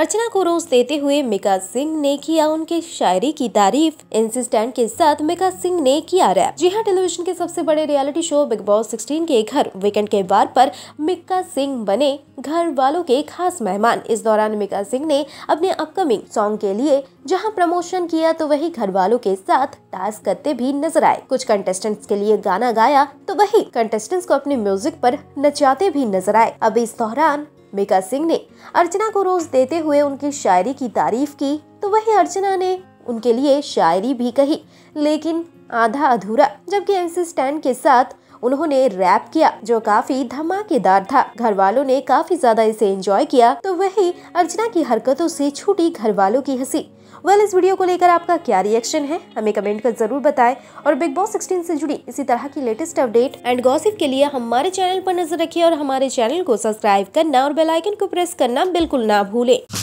अर्चना को रोज देते हुए मिका सिंह ने किया उनके शायरी की तारीफ इंसिस्टेंट के साथ मिका सिंह ने किया रैप जी हाँ टेलीविजन के सबसे बड़े रियलिटी शो बिग बॉस 16 के घर वीकेंड के बार पर मिका सिंह बने घर वालों के खास मेहमान इस दौरान मिका सिंह ने अपने अपकमिंग सॉन्ग के लिए जहां प्रमोशन किया तो वही घर वालों के साथ डांस करते भी नजर आए कुछ कंटेस्टेंट्स के लिए गाना गाया तो वही कंटेस्टेंट्स को अपने म्यूजिक पर नचाते भी नजर आए अब इस दौरान मीका सिंह ने अर्चना को रोज देते हुए उनकी शायरी की तारीफ की तो वहीं अर्चना ने उनके लिए शायरी भी कही लेकिन आधा अधूरा जबकि एमसी के साथ उन्होंने रैप किया जो काफी धमाकेदार था घर वालों ने काफी ज्यादा इसे एंजॉय किया तो वही अर्चना की हरकतों से छूटी घर वालों की हंसी वेल well, इस वीडियो को लेकर आपका क्या रिएक्शन है हमें कमेंट कर जरूर बताएं और बिग बॉस 16 से जुड़ी इसी तरह की लेटेस्ट अपडेट एंड गॉसिप के लिए हमारे चैनल पर नजर रखिए और हमारे चैनल को सब्सक्राइब करना और बेलाइकन को प्रेस करना बिल्कुल ना भूलें